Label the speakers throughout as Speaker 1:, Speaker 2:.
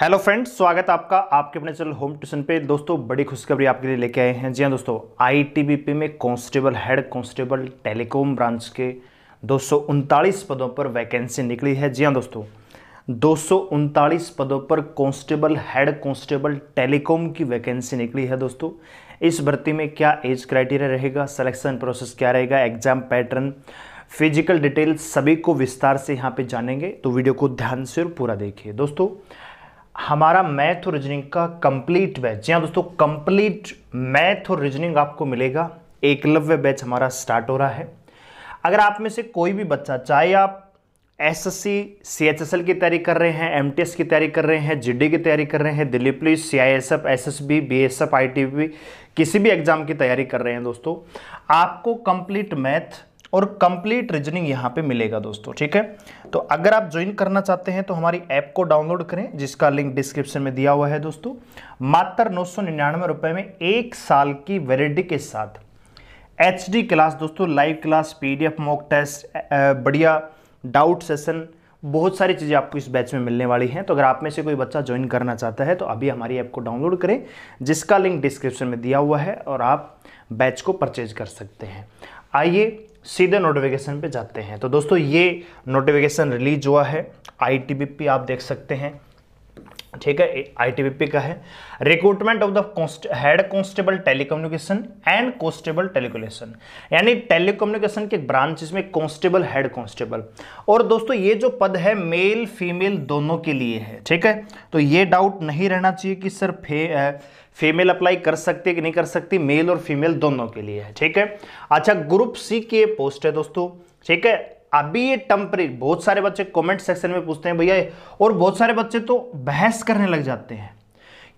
Speaker 1: hello friends स्वागत आपका आपके अपने चैनल होम ट्यूशन पे दोस्तों बड़ी खुशखबरी आपके लिए लेके आए हैं जी हाँ दोस्तों आईटीबीपी में constable head constable telecom branch के दो पदों पर वैकेंसी निकली है जी हाँ दोस्तों दो पदों पर कांस्टेबल हेड कांस्टेबल टेलीकॉम की वैकेंसी निकली है दोस्तों इस भर्ती में क्या एज क्राइटेरिया रहेगा सलेक्शन प्रोसेस क्या रहेगा एग्जाम पैटर्न फिजिकल डिटेल्स सभी को विस्तार से यहाँ पर जानेंगे तो वीडियो को ध्यान से और पूरा देखिए दोस्तों हमारा मैथ और रीजनिंग का कंप्लीट बैच जी हाँ दोस्तों कंप्लीट मैथ और रीजनिंग आपको मिलेगा एकलव्य बैच हमारा स्टार्ट हो रहा है अगर आप में से कोई भी बच्चा चाहे आप एसएससी सीएचएसएल की तैयारी कर रहे हैं एमटीएस की तैयारी कर रहे हैं जीडी की तैयारी कर रहे हैं Delhi police CISF SSB BSF ITB किसी भी एग्ज़ाम की तैयारी कर रहे हैं दोस्तों आपको कंप्लीट मैथ और कंप्लीट रीजनिंग यहाँ पे मिलेगा दोस्तों ठीक है तो अगर आप ज्वाइन करना चाहते हैं तो हमारी ऐप को डाउनलोड करें जिसका लिंक डिस्क्रिप्शन में दिया हुआ है दोस्तों मात्र नौ रुपए में एक साल की वेरिटी के साथ एच क्लास दोस्तों लाइव क्लास पी मॉक टेस्ट बढ़िया डाउट सेशन बहुत सारी चीज़ें आपको इस बैच में मिलने वाली हैं तो अगर आप में से कोई बच्चा ज्वाइन करना चाहता है तो अभी हमारी ऐप को डाउनलोड करें जिसका लिंक डिस्क्रिप्शन में दिया हुआ है और आप बैच को परचेज कर सकते हैं आइए सीधे नोटिफिकेशन पे जाते हैं तो दोस्तों ये नोटिफिकेशन रिलीज हुआ है आई आप देख सकते हैं ठीक है आईटीबीपी का है recruitment of the head constable telecommunication and constable टेलीकोलेशन यानी टेलीकम्युनिकेशन के ब्रांच में कांस्टेबल हेड कांस्टेबल और दोस्तों ये जो पद है मेल फीमेल दोनों के लिए है ठीक है तो ये डाउट नहीं रहना चाहिए कि सर फे फीमेल अप्लाई कर सकती है कि नहीं कर सकती मेल और फीमेल दोनों के लिए है ठीक है अच्छा ग्रुप सी की पोस्ट है दोस्तों ठीक है अभी ये टम्परेरी बहुत सारे बच्चे कमेंट सेक्शन में पूछते हैं भैया और बहुत सारे बच्चे तो बहस करने लग जाते हैं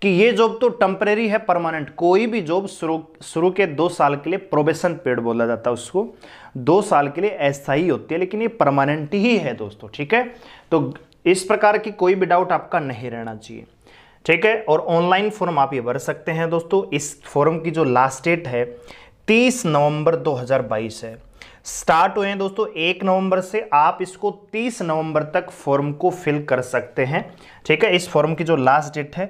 Speaker 1: कि ये जॉब तो टम्परेरी है परमानेंट कोई भी जॉब शुरू शुरू के दो साल के लिए प्रोबेशन पेड बोला जाता है उसको दो साल के लिए ऐसा ही होती है लेकिन ये परमानेंट ही है दोस्तों ठीक है तो इस प्रकार की कोई भी डाउट आपका नहीं रहना चाहिए ठीक है और ऑनलाइन फॉर्म आप ये भर सकते हैं दोस्तों इस फॉर्म की जो लास्ट डेट है 30 नवंबर 2022 है स्टार्ट हुए हैं दोस्तों एक नवंबर से आप इसको 30 नवंबर तक फॉर्म को फिल कर सकते हैं ठीक है इस फॉर्म की जो लास्ट डेट है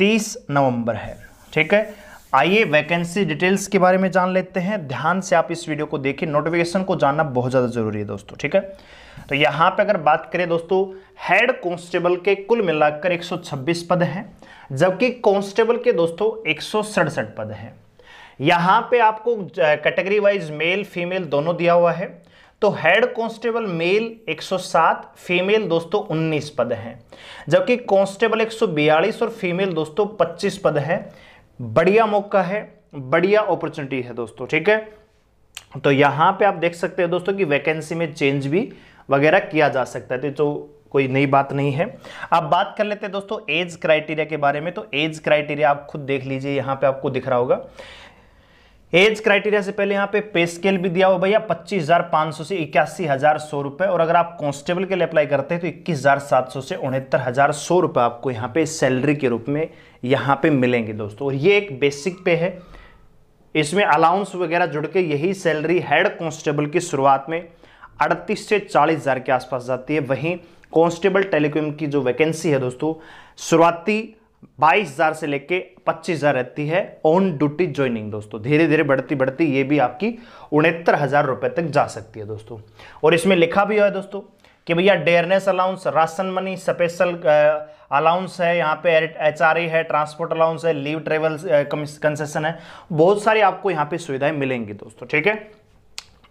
Speaker 1: 30 नवंबर है ठीक है आइए वैकेंसी डिटेल्स के बारे में जान लेते हैं ध्यान से आप इस वीडियो को देखिए नोटिफिकेशन को जानना बहुत ज़्यादा ज़रूरी है दोस्तों ठीक है तो यहाँ पर अगर बात करें दोस्तों हेड कॉन्स्टेबल के कुल मिलाकर एक पद हैं जबकि कॉन्स्टेबल के दोस्तों एक पद हैं यहां पे आपको कैटेगरी वाइज मेल फीमेल दोनों दिया हुआ है तो हेड कांस्टेबल मेल 107 फीमेल दोस्तों 19 पद हैं जबकि कांस्टेबल 142 और फीमेल दोस्तों 25 पद है बढ़िया मौका है बढ़िया अपॉर्चुनिटी है दोस्तों ठीक है तो यहां पे आप देख सकते हैं दोस्तों कि वैकेंसी में चेंज भी वगैरह किया जा सकता है तो कोई नई बात नहीं है अब बात कर लेते हैं दोस्तों एज क्राइटेरिया के बारे में तो एज क्राइटेरिया आप खुद देख लीजिए यहां पे आपको दिख रहा होगा एज क्राइटेरिया से पहले यहाँ पे पे स्केल भी दिया हुआ भैया पच्चीस हजार पाँच सौ से इक्यासी हज़ार सौ रुपए और अगर आप कांस्टेबल के लिए अप्लाई करते हैं तो इक्कीस हज़ार सात सौ से उनहत्तर हज़ार सौ रुपये आपको यहाँ पे सैलरी के रूप में यहाँ पे मिलेंगे दोस्तों और ये एक बेसिक पे है इसमें अलाउंस वगैरह जुड़ के यही सैलरी हेड कांस्टेबल की शुरुआत में अड़तीस से चालीस हज़ार के आसपास जाती है वहीं कॉन्स्टेबल टेलीकॉम की जो वैकेंसी है दोस्तों शुरुआती बाईस हजार से लेके पच्चीस हजार रहती है ऑन ड्यूटी ज्वाइनिंग दोस्तों धीरे धीरे बढ़ती बढ़ती ये भी आपकी उनहत्तर हजार रुपये तक जा सकती है दोस्तों और इसमें लिखा भी है दोस्तों कि भैया dearness allowance ration money special allowance है यहाँ पे एच है ट्रांसपोर्ट अलाउंस है लीव ट्रेवल कंसेशन है बहुत सारी आपको यहाँ पे सुविधाएं मिलेंगी दोस्तों ठीक है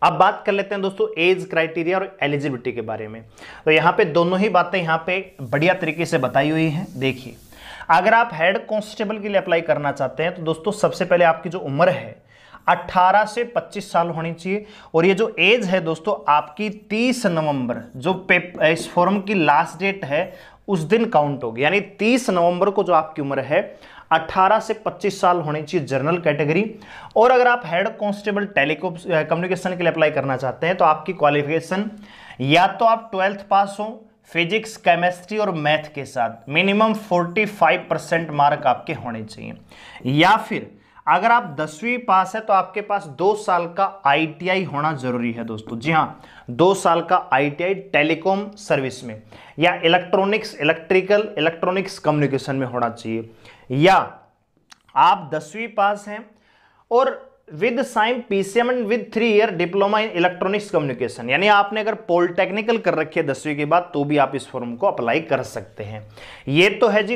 Speaker 1: अब बात कर लेते हैं दोस्तों एज क्राइटेरिया और एलिजिबिलिटी के बारे में तो यहाँ पे दोनों ही बातें यहाँ पे बढ़िया तरीके से बताई हुई हैं देखिए अगर आप हेड कांस्टेबल के लिए अप्लाई करना चाहते हैं तो दोस्तों सबसे पहले आपकी जो उम्र है 18 से 25 साल होनी चाहिए और ये जो एज है दोस्तों आपकी 30 नवंबर जो पेपर इस फॉर्म की लास्ट डेट है उस दिन काउंट होगी यानी 30 नवंबर को जो आपकी उम्र है 18 से 25 साल होनी चाहिए जनरल कैटेगरी और अगर आप हेड कांस्टेबल टेलीकॉम कम्युनिकेशन के लिए अप्लाई करना चाहते हैं तो आपकी क्वालिफिकेशन या तो आप ट्वेल्थ पास हो फिजिक्स केमिस्ट्री और मैथ के साथ मिनिमम 45 परसेंट मार्क आपके होने चाहिए या फिर अगर आप दसवीं पास है तो आपके पास दो साल का आईटीआई होना जरूरी है दोस्तों जी हाँ दो साल का आईटीआई टेलीकॉम सर्विस में या इलेक्ट्रॉनिक्स इलेक्ट्रिकल इलेक्ट्रॉनिक्स कम्युनिकेशन में होना चाहिए या आप दसवीं पास हैं और विद साइम PCM and with three year diploma in electronics communication यानी आपने अगर पॉलिटेक्निकल कर रखी है दसवीं के बाद तो भी आप इस फॉर्म को अप्लाई कर सकते हैं ये तो है जी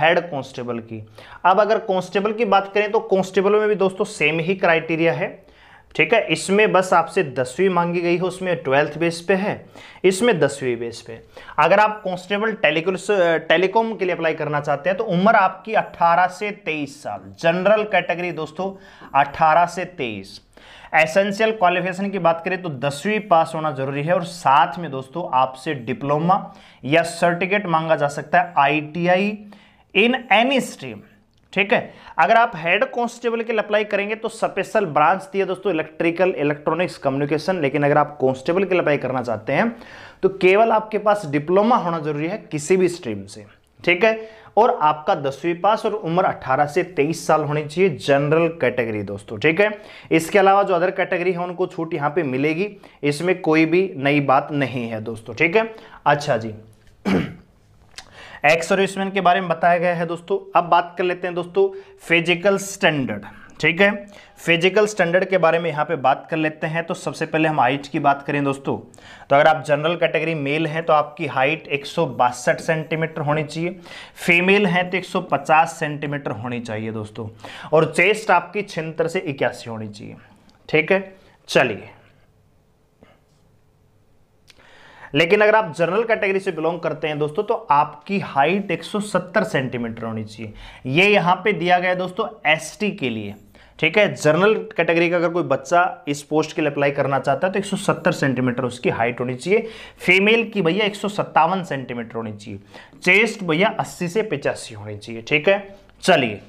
Speaker 1: हेड कांस्टेबल की अब अगर कांस्टेबल की बात करें तो कांस्टेबल में भी दोस्तों सेम ही क्राइटेरिया है ठीक है इसमें बस आपसे दसवीं मांगी गई है उसमें ट्वेल्थ बेस पे है इसमें दसवीं बेस पे अगर आप कॉन्स्टेबल टेलीकॉम के लिए अप्लाई करना चाहते हैं तो उम्र आपकी 18 से 23 साल जनरल कैटेगरी दोस्तों 18 से 23 एसेंशियल क्वालिफिकेशन की बात करें तो दसवीं पास होना जरूरी है और साथ में दोस्तों आपसे डिप्लोमा या सर्टिफिकेट मांगा जा सकता है आई इन एनी स्ट्रीम ठीक है अगर आप हेड कांस्टेबल के लिए अप्लाई करेंगे तो स्पेशल ब्रांच दिए है दोस्तों इलेक्ट्रिकल इलेक्ट्रॉनिक्स कम्युनिकेशन लेकिन अगर आप कांस्टेबल के लिए अप्लाई करना चाहते हैं तो केवल आपके पास डिप्लोमा होना जरूरी है किसी भी स्ट्रीम से ठीक है और आपका दसवीं पास और उम्र 18 से 23 साल होनी चाहिए जनरल कैटेगरी दोस्तों ठीक है इसके अलावा जो अदर कैटेगरी है उनको छूट यहाँ पे मिलेगी इसमें कोई भी नई बात नहीं है दोस्तों ठीक है अच्छा जी एक्स और के बारे में बताया गया है दोस्तों अब बात कर लेते हैं दोस्तों फिजिकल स्टैंडर्ड ठीक है फिजिकल स्टैंडर्ड के बारे में यहाँ पे बात कर लेते हैं तो सबसे पहले हम हाइट की बात करें दोस्तों तो अगर आप जनरल कैटेगरी मेल हैं तो आपकी हाइट एक सेंटीमीटर होनी चाहिए फीमेल हैं तो 150 सेंटीमीटर होनी चाहिए दोस्तों और चेस्ट आपकी छिंतर से इक्यासी होनी चाहिए ठीक है चलिए लेकिन अगर आप जनरल कैटेगरी से बिलोंग करते हैं दोस्तों तो आपकी हाइट 170 सेंटीमीटर होनी चाहिए ये यहाँ पे दिया गया है दोस्तों एसटी के लिए ठीक है जनरल कैटेगरी का अगर कोई बच्चा इस पोस्ट के लिए अप्लाई करना चाहता है तो 170 सेंटीमीटर उसकी हाइट होनी चाहिए फीमेल की भैया एक सेंटीमीटर होनी चाहिए चेस्ट भैया 80 से पिचासी होनी चाहिए ठीक है चलिए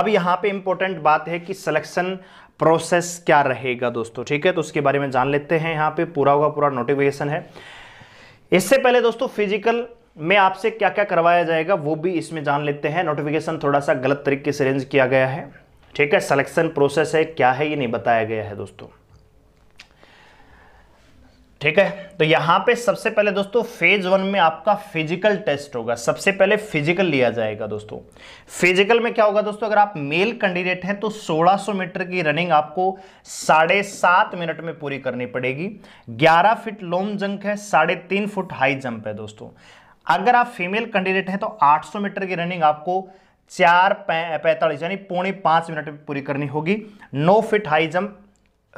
Speaker 1: अब यहाँ पे इंपॉर्टेंट बात है कि सिलेक्शन प्रोसेस क्या रहेगा दोस्तों ठीक है तो उसके बारे में जान लेते हैं यहाँ पे पूरा होगा पूरा नोटिफिकेशन है इससे पहले दोस्तों फिजिकल में आपसे क्या क्या करवाया जाएगा वो भी इसमें जान लेते हैं नोटिफिकेशन थोड़ा सा गलत तरीके से अरेंज किया गया है ठीक है सिलेक्शन प्रोसेस है क्या है ये नहीं बताया गया है दोस्तों ठीक है तो यहां पे सबसे पहले दोस्तों फेज वन में आपका फिजिकल टेस्ट होगा सबसे पहले फिजिकल लिया जाएगा दोस्तों फिजिकल में क्या होगा दोस्तों अगर आप मेल कैंडिडेट हैं तो 1600 मीटर की रनिंग आपको साढ़े सात मिनट में पूरी करनी पड़ेगी 11 फीट लॉन्ग जंप है साढ़े तीन फुट हाई जंप है दोस्तों अगर आप फीमेल कैंडिडेट हैं तो आठ मीटर की रनिंग आपको चार पैंतालीस यानी पौने पांच मिनट में पूरी करनी होगी नौ फिट हाई जंप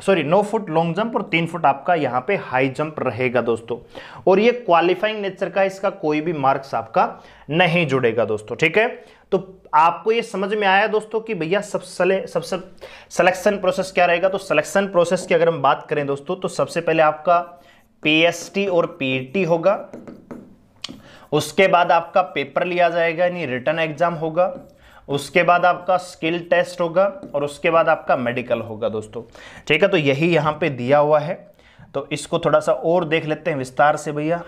Speaker 1: सॉरी नौ फुट लॉन्ग जंप और तीन फुट आपका यहाँ पे हाई जंप रहेगा दोस्तों और ये क्वालिफाइंग नेचर का इसका कोई भी मार्क्स आपका नहीं जुड़ेगा दोस्तों ठीक है तो आपको ये समझ में आया दोस्तों कि भैया सबसे सबसे सिलेक्शन प्रोसेस क्या रहेगा तो सिलेक्शन प्रोसेस की अगर हम बात करें दोस्तों तो सबसे पहले आपका पी और पी e होगा उसके बाद आपका पेपर लिया जाएगा यानी रिटर्न एग्जाम होगा उसके बाद आपका स्किल टेस्ट होगा और उसके बाद आपका मेडिकल होगा दोस्तों ठीक है तो यही यहाँ पे दिया हुआ है तो इसको थोड़ा सा और देख लेते हैं विस्तार से भैया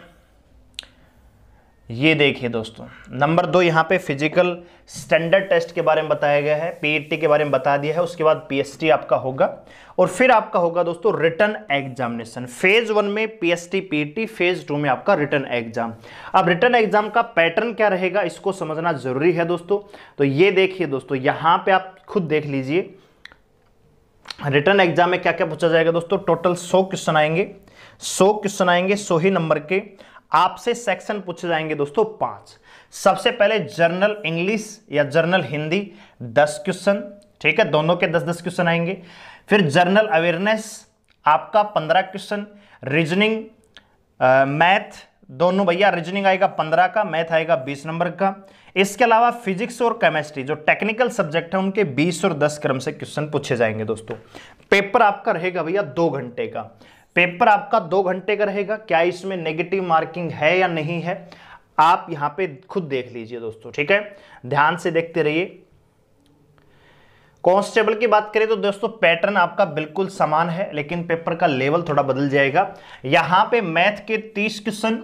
Speaker 1: ये देखिए दोस्तों नंबर दो यहाँ पे फिजिकल स्टैंडर्ड टेस्ट के बारे में बताया गया है पीएटी e के बारे में बता दिया है उसके बाद पीएसटी आपका होगा और फिर आपका होगा दोस्तों रिटर्न एग्जामिनेशन फेज वन में पीएसटी पीएटी फेज टू में आपका रिटर्न एग्जाम अब रिटर्न एग्जाम का पैटर्न क्या रहेगा इसको समझना जरूरी है दोस्तों तो ये देखिए दोस्तों यहाँ पे आप खुद देख लीजिए रिटर्न एग्जाम में क्या क्या पूछा जाएगा दोस्तों टोटल सौ क्वेश्चन आएंगे सौ क्वेश्चन आएंगे सौ ही नंबर के आपसे सेक्शन पूछे जाएंगे दोस्तों पांच सबसे पहले जर्नल इंग्लिश या जर्नल हिंदी दस क्वेश्चन ठीक है दोनों के दस दस क्वेश्चन आएंगे फिर जर्नल अवेयरनेस आपका पंद्रह क्वेश्चन रीजनिंग मैथ दोनों भैया रीजनिंग आएगा पंद्रह का मैथ आएगा बीस नंबर का इसके अलावा फिजिक्स और केमिस्ट्री जो टेक्निकल सब्जेक्ट है उनके बीस और दस क्रम से क्वेश्चन पूछे जाएंगे दोस्तों पेपर आपका रहेगा भैया दो घंटे का पेपर आपका दो घंटे का रहेगा क्या इसमें नेगेटिव मार्किंग है या नहीं है आप यहां पे खुद देख लीजिए दोस्तों ठीक है ध्यान से देखते रहिए कांस्टेबल की बात करें तो दोस्तों पैटर्न आपका बिल्कुल समान है लेकिन पेपर का लेवल थोड़ा बदल जाएगा यहाँ पे मैथ के तीस क्वेश्चन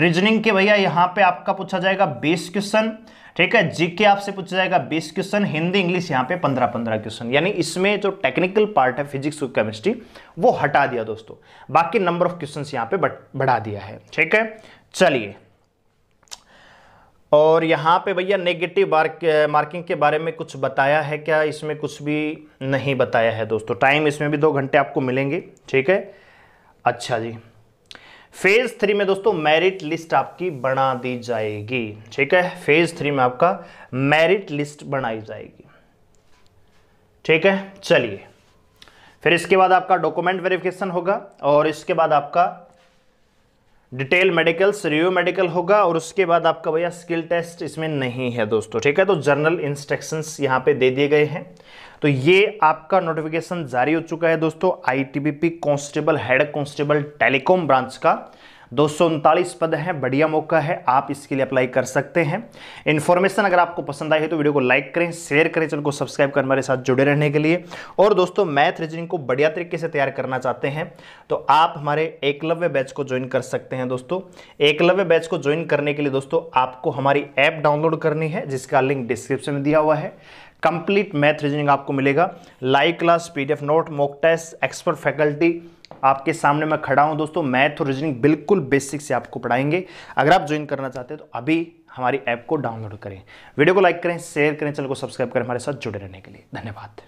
Speaker 1: रीजनिंग के भैया यहाँ पे आपका पूछा जाएगा बीस क्वेश्चन ठीक है जीके आपसे पूछा जाएगा बीस क्वेश्चन हिंदी इंग्लिश यहाँ पे पंद्रह पंद्रह क्वेश्चन यानी इसमें जो टेक्निकल पार्ट है फिजिक्स और केमिस्ट्री वो हटा दिया दोस्तों बाकी नंबर ऑफ क्वेश्चन यहाँ पे बढ़ा दिया है ठीक है चलिए और यहाँ पे भैया नेगेटिव मार्किंग के बारे में कुछ बताया है क्या इसमें कुछ भी नहीं बताया है दोस्तों टाइम इसमें भी दो घंटे आपको मिलेंगे ठीक है अच्छा जी फेज़ थ्री में दोस्तों मेरिट लिस्ट आपकी बना दी जाएगी ठीक है फेज़ थ्री में आपका मेरिट लिस्ट बनाई जाएगी ठीक है चलिए फिर इसके बाद आपका डॉक्यूमेंट वेरिफिकेशन होगा और इसके बाद आपका डिटेल मेडिकल रिव्यू मेडिकल होगा और उसके बाद आपका भैया स्किल टेस्ट इसमें नहीं है दोस्तों ठीक है तो जनरल इंस्ट्रक्शंस यहाँ पे दे दिए गए हैं तो ये आपका नोटिफिकेशन जारी हो चुका है दोस्तों ITBP constable head constable telecom branch का दो पद हैं बढ़िया मौका है आप इसके लिए अप्लाई कर सकते हैं इन्फॉर्मेशन अगर आपको पसंद आई है तो वीडियो को लाइक करें शेयर करें चैनल को सब्सक्राइब कर हमारे साथ जुड़े रहने के लिए और दोस्तों मैथ रीजनिंग को बढ़िया तरीके से तैयार करना चाहते हैं तो आप हमारे एकलव्य बैच को ज्वाइन कर सकते हैं दोस्तों एकलव्य बैच को ज्वाइन करने के लिए दोस्तों आपको हमारी ऐप डाउनलोड करनी है जिसका लिंक डिस्क्रिप्शन में दिया हुआ है कंप्लीट मैथ रीजनिंग आपको मिलेगा live class PDF note mock test expert faculty आपके सामने मैं खड़ा हूं दोस्तों मैथ और रीजनिंग बिल्कुल बेसिक से आपको पढ़ाएंगे अगर आप ज्वाइन करना चाहते हैं तो अभी हमारी ऐप को डाउनलोड करें वीडियो को लाइक करें शेयर करें चैनल को सब्सक्राइब करें हमारे साथ जुड़े रहने के लिए धन्यवाद